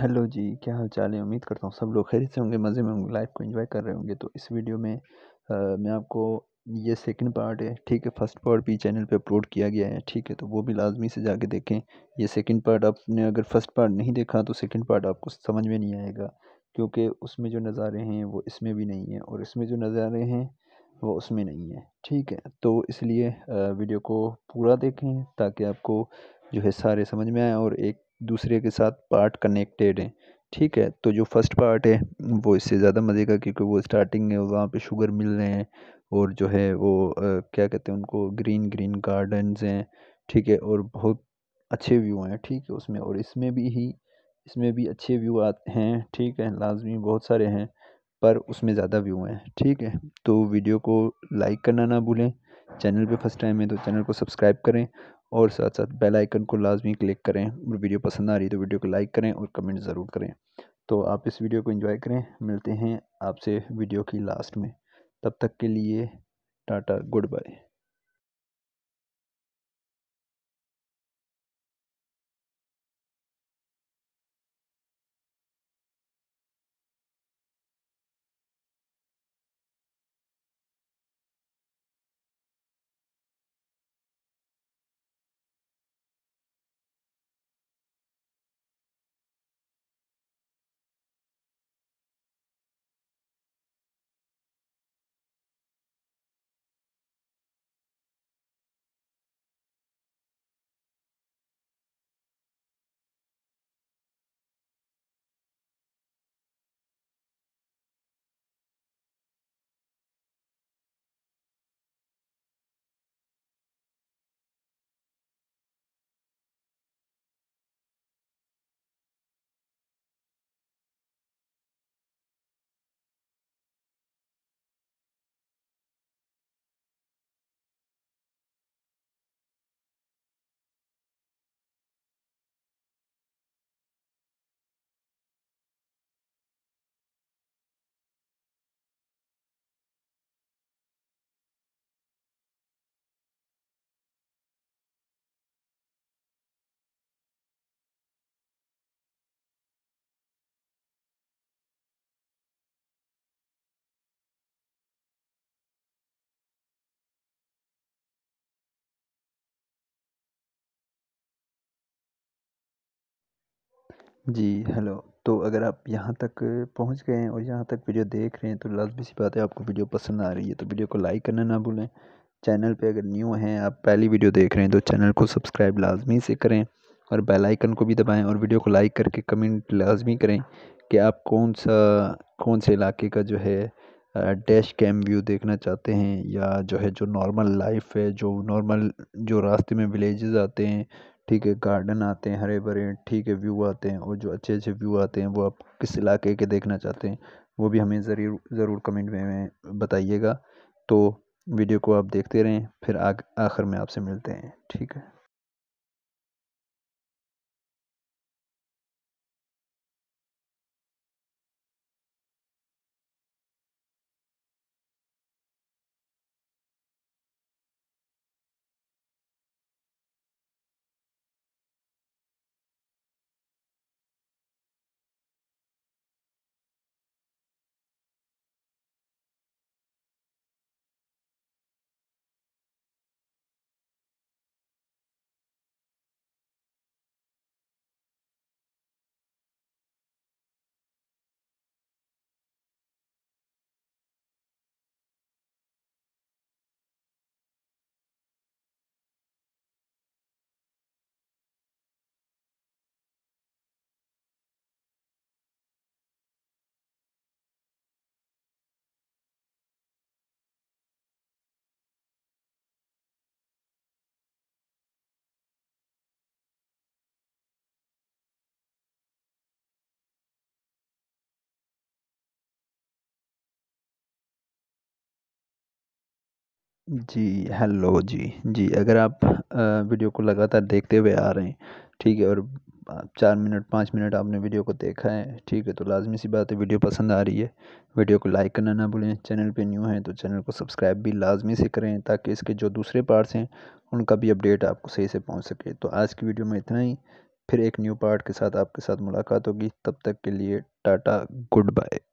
hello जी क्या हाल चाल है उम्मीद करता हूँ सब लोग खैरियत से होंगे मज़े में होंगे लाइफ को एंजॉय कर रहे होंगे तो इस वीडियो में आ, मैं आपको ये सेकंड पार्ट है ठीक है फर्स्ट पार्ट भी चैनल पे अपलोड किया गया है ठीक है तो वो भी लाजमी से जाके देखें ये सेकंड पार्ट आपने अगर फर्स्ट पार्ट नहीं देखा तो सेकेंड पार्ट आपको समझ में नहीं आएगा क्योंकि उसमें जो नज़ारे हैं वो इसमें भी नहीं है और इसमें जो नज़ारे हैं वो उसमें नहीं है ठीक है तो इसलिए वीडियो को पूरा देखें ताकि आपको जो है सारे समझ में आए और एक दूसरे के साथ पार्ट कनेक्टेड हैं ठीक है तो जो फर्स्ट पार्ट है वो इससे ज़्यादा मज़े का क्योंकि वो स्टार्टिंग है वहाँ पे शुगर मिल रहे हैं और जो है वो क्या कहते हैं उनको ग्रीन ग्रीन गार्डन्स हैं ठीक है और बहुत अच्छे व्यू हैं ठीक है उसमें और इसमें भी ही इसमें भी अच्छे व्यू आते हैं ठीक है लाजमी बहुत सारे हैं पर उसमें ज़्यादा व्यू हैं ठीक है तो वीडियो को लाइक करना ना भूलें चैनल पे फर्स्ट टाइम है तो चैनल को सब्सक्राइब करें और साथ साथ बेल आइकन को लाजमी क्लिक करें और वीडियो पसंद आ रही है तो वीडियो को लाइक करें और कमेंट ज़रूर करें तो आप इस वीडियो को एंजॉय करें मिलते हैं आपसे वीडियो की लास्ट में तब तक के लिए टाटा गुड बाय जी हेलो तो अगर आप यहाँ तक पहुँच गए हैं और यहाँ तक वीडियो देख रहे हैं तो लाजमी सी बात है आपको वीडियो पसंद आ रही है तो वीडियो को लाइक करना ना भूलें चैनल पे अगर न्यू हैं आप पहली वीडियो देख रहे हैं तो चैनल को सब्सक्राइब लाजमी से करें और बेल आइकन को भी दबाएं और वीडियो को लाइक करके कमेंट लाजमी करें कि आप कौन सा कौन से इलाके का जो है डैश कैम व्यू देखना चाहते हैं या जो है जो नॉर्मल लाइफ है जो नॉर्मल जो रास्ते में विलेजेस आते हैं ठीक है गार्डन आते हैं हरे भरे ठीक है व्यू आते हैं और जो अच्छे अच्छे व्यू आते हैं वो आप किस इलाके के देखना चाहते हैं वो भी हमें ज़रूर ज़रूर कमेंट में बताइएगा तो वीडियो को आप देखते रहें फिर आखिर में आपसे मिलते हैं ठीक है जी हेलो जी जी अगर आप वीडियो को लगातार देखते हुए आ रहे हैं ठीक है और चार मिनट पाँच मिनट आपने वीडियो को देखा है ठीक है तो लाजमी सी बात है वीडियो पसंद आ रही है वीडियो को लाइक करना ना भूलें चैनल पे न्यू हैं तो चैनल को सब्सक्राइब भी लाजमी से करें ताकि इसके जो दूसरे पार्ट्स हैं उनका भी अपडेट आपको सही से पहुँच सके तो आज की वीडियो में इतना ही फिर एक न्यू पार्ट के साथ आपके साथ मुलाकात होगी तब तक के लिए टाटा गुड बाय